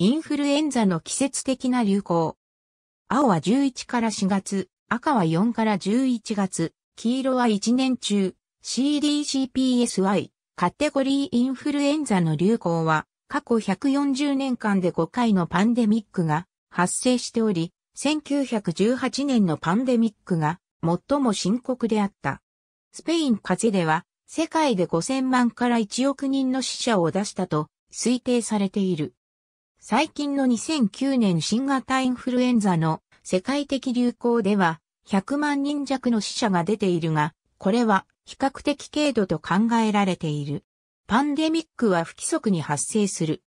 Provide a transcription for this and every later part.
インフルエンザの季節的な流行。青は11から4月、赤は4から11月、黄色は1年中、CDCPSY、カテゴリーインフルエンザの流行は、過去140年間で5回のパンデミックが発生しており、1918年のパンデミックが最も深刻であった。スペイン風邪では世界で5000万から1億人の死者を出したと推定されている。最近の2009年新型インフルエンザの世界的流行では100万人弱の死者が出ているが、これは比較的軽度と考えられている。パンデミックは不規則に発生する。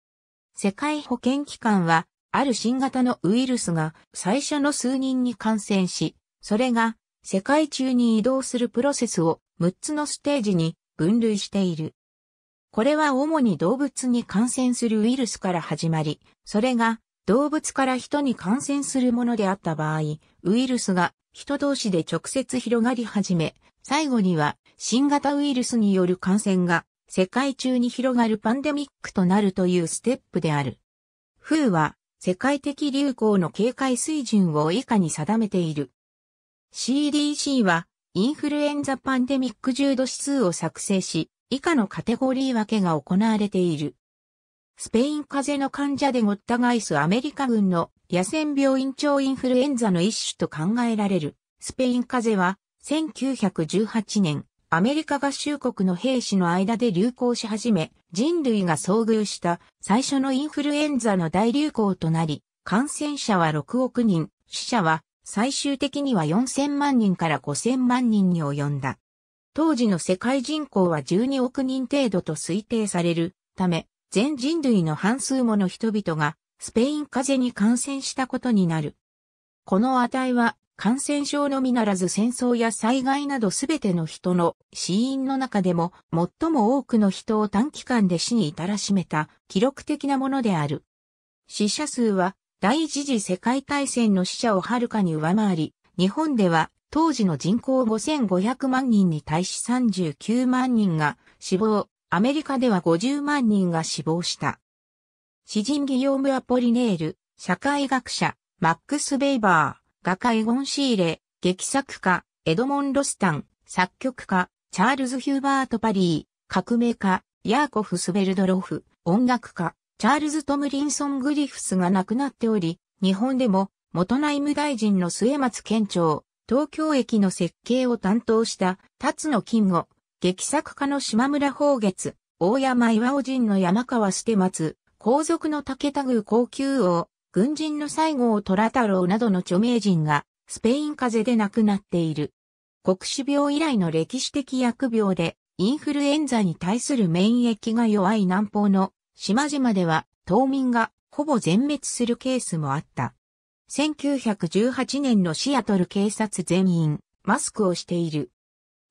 世界保健機関は、ある新型のウイルスが最初の数人に感染し、それが世界中に移動するプロセスを6つのステージに分類している。これは主に動物に感染するウイルスから始まり、それが動物から人に感染するものであった場合、ウイルスが人同士で直接広がり始め、最後には新型ウイルスによる感染が世界中に広がるパンデミックとなるというステップである。風は世界的流行の警戒水準を以下に定めている。CDC はインフルエンザパンデミック重度指数を作成し、以下のカテゴリー分けが行われている。スペイン風邪の患者でごった返すアメリカ軍の野戦病院長インフルエンザの一種と考えられる。スペイン風邪は1918年アメリカ合衆国の兵士の間で流行し始め人類が遭遇した最初のインフルエンザの大流行となり感染者は6億人、死者は最終的には4000万人から5000万人に及んだ。当時の世界人口は12億人程度と推定されるため、全人類の半数もの人々がスペイン風邪に感染したことになる。この値は感染症のみならず戦争や災害などすべての人の死因の中でも最も多くの人を短期間で死に至らしめた記録的なものである。死者数は第一次世界大戦の死者をはるかに上回り、日本では当時の人口5500万人に対し39万人が死亡、アメリカでは50万人が死亡した。詩人ギヨーム・アポリネール、社会学者、マックス・ベイバー、画家エゴン・シーレ、劇作家、エドモン・ロスタン、作曲家、チャールズ・ヒューバート・パリー、革命家、ヤーコフ・スベルドロフ、音楽家、チャールズ・トムリンソン・グリフスが亡くなっており、日本でも元内務大臣の末松県庁、東京駅の設計を担当した辰野金吾、劇作家の島村宝月、大山岩尾人の山川捨松、皇族の竹田宮高級王、軍人の西郷虎太郎などの著名人が、スペイン風邪で亡くなっている。国死病以来の歴史的疫病で、インフルエンザに対する免疫が弱い南方の島々では、島民がほぼ全滅するケースもあった。1918年のシアトル警察全員、マスクをしている。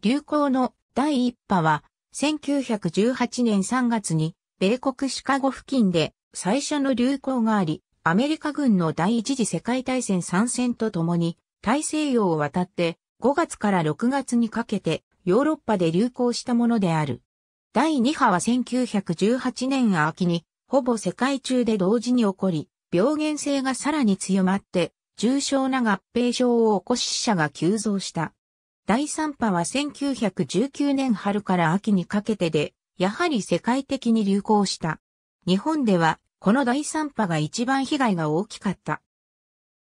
流行の第一波は、1918年3月に、米国シカゴ付近で最初の流行があり、アメリカ軍の第一次世界大戦参戦とともに、大西洋を渡って、5月から6月にかけて、ヨーロッパで流行したものである。第2波は1918年秋に、ほぼ世界中で同時に起こり、病原性がさらに強まって、重症な合併症を起こし死者が急増した。第3波は1919年春から秋にかけてで、やはり世界的に流行した。日本では、この第3波が一番被害が大きかった。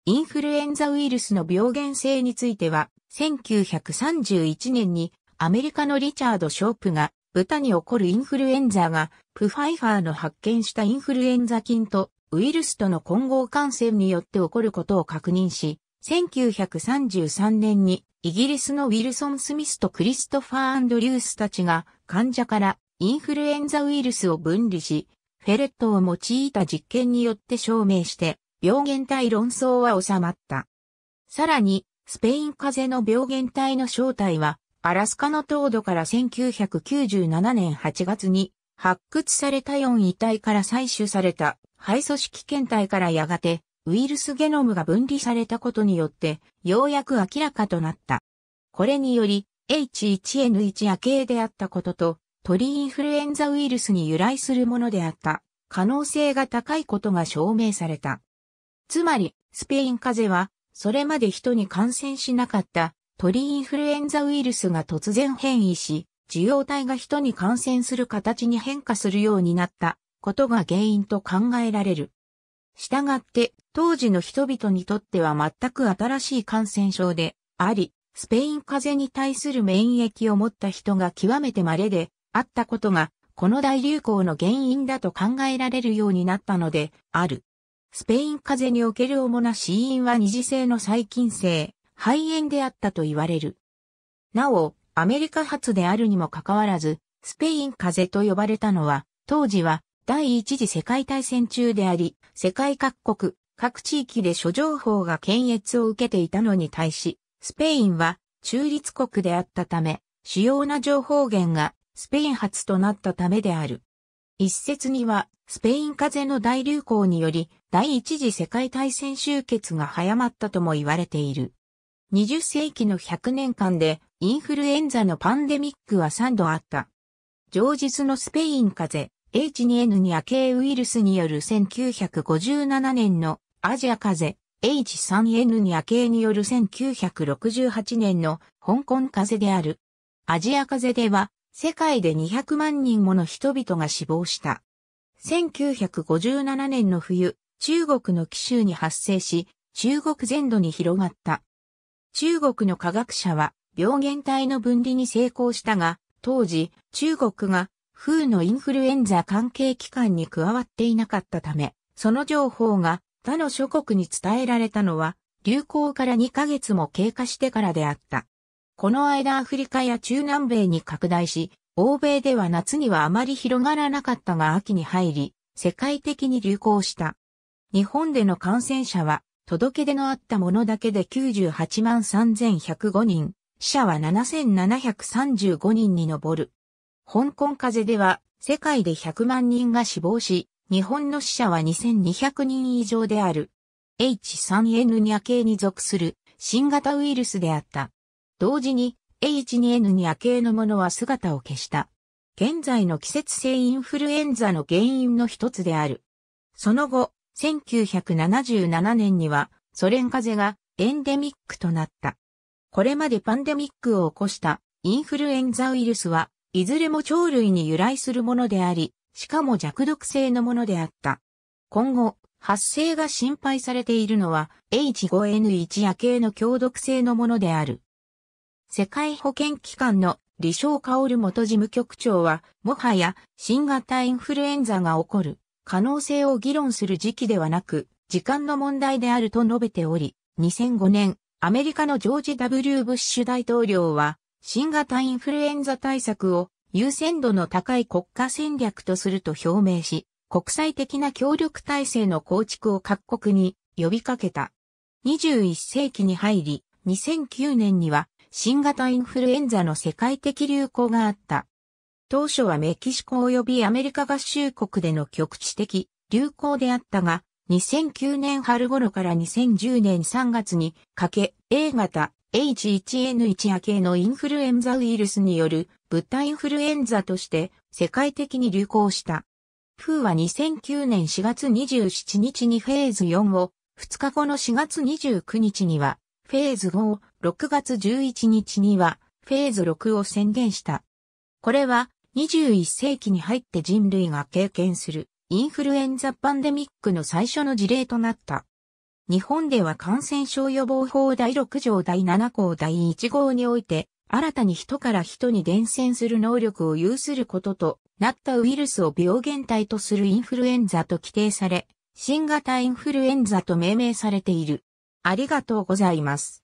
インフルエンザウイルスの病原性については、1931年にアメリカのリチャード・ショープが豚に起こるインフルエンザがプファイファーの発見したインフルエンザ菌とウイルスとの混合感染によって起こることを確認し、1933年にイギリスのウィルソン・スミスとクリストファー・アンドリュースたちが患者からインフルエンザウイルスを分離し、フェレットを用いた実験によって証明して、病原体論争は収まった。さらに、スペイン風邪の病原体の正体は、アラスカの凍土から1997年8月に発掘された4遺体から採取された肺組織検体からやがてウイルスゲノムが分離されたことによって、ようやく明らかとなった。これにより、H1N1 夜景であったことと、鳥インフルエンザウイルスに由来するものであった可能性が高いことが証明された。つまり、スペイン風邪は、それまで人に感染しなかった鳥インフルエンザウイルスが突然変異し、受容体が人に感染する形に変化するようになったことが原因と考えられる。したがって、当時の人々にとっては全く新しい感染症であり、スペイン風邪に対する免疫を持った人が極めて稀であったことが、この大流行の原因だと考えられるようになったのである。スペイン風邪における主な死因は二次性の細菌性、肺炎であったと言われる。なお、アメリカ発であるにもかかわらず、スペイン風邪と呼ばれたのは、当時は第一次世界大戦中であり、世界各国、各地域で諸情報が検閲を受けていたのに対し、スペインは中立国であったため、主要な情報源がスペイン発となったためである。一説には、スペイン風邪の大流行により、第一次世界大戦終結が早まったとも言われている。20世紀の100年間で、インフルエンザのパンデミックは3度あった。上日のスペイン風邪、h 2 n に亜系ウイルスによる1957年のアジア風邪 h 3 n ア亜系による1968年の香港風邪である。アジア風邪では世界で200万人もの人々が死亡した。1957年の冬、中国の奇襲に発生し、中国全土に広がった。中国の科学者は病原体の分離に成功したが、当時、中国が風のインフルエンザ関係機関に加わっていなかったため、その情報が他の諸国に伝えられたのは、流行から2ヶ月も経過してからであった。この間アフリカや中南米に拡大し、欧米では夏にはあまり広がらなかったが秋に入り、世界的に流行した。日本での感染者は、届け出のあったものだけで98万3105人、死者は7735人に上る。香港風邪では世界で100万人が死亡し、日本の死者は2200人以上である。H3N2 系に属する新型ウイルスであった。同時に H2N2 系のものは姿を消した。現在の季節性インフルエンザの原因の一つである。その後、1977年にはソ連風邪がエンデミックとなった。これまでパンデミックを起こしたインフルエンザウイルスはいずれも鳥類に由来するものであり、しかも弱毒性のものであった。今後、発生が心配されているのは H5N1 夜系の強毒性のものである。世界保健機関の李承薫元事務局長は、もはや新型インフルエンザが起こる可能性を議論する時期ではなく、時間の問題であると述べており、2005年、アメリカのジョージ・ W・ ブッシュ大統領は、新型インフルエンザ対策を優先度の高い国家戦略とすると表明し、国際的な協力体制の構築を各国に呼びかけた。21世紀に入り、2009年には新型インフルエンザの世界的流行があった。当初はメキシコ及びアメリカ合衆国での局地的流行であったが、2009年春頃から2010年3月にかけ A 型 H1N1 夜系のインフルエンザウイルスによる物体インフルエンザとして世界的に流行した。フーは2009年4月27日にフェーズ4を、2日後の4月29日にはフェーズ5を、6月11日にはフェーズ6を宣言した。これは21世紀に入って人類が経験するインフルエンザパンデミックの最初の事例となった。日本では感染症予防法第6条第7項第1号において、新たに人から人に伝染する能力を有することとなったウイルスを病原体とするインフルエンザと規定され、新型インフルエンザと命名されている。ありがとうございます。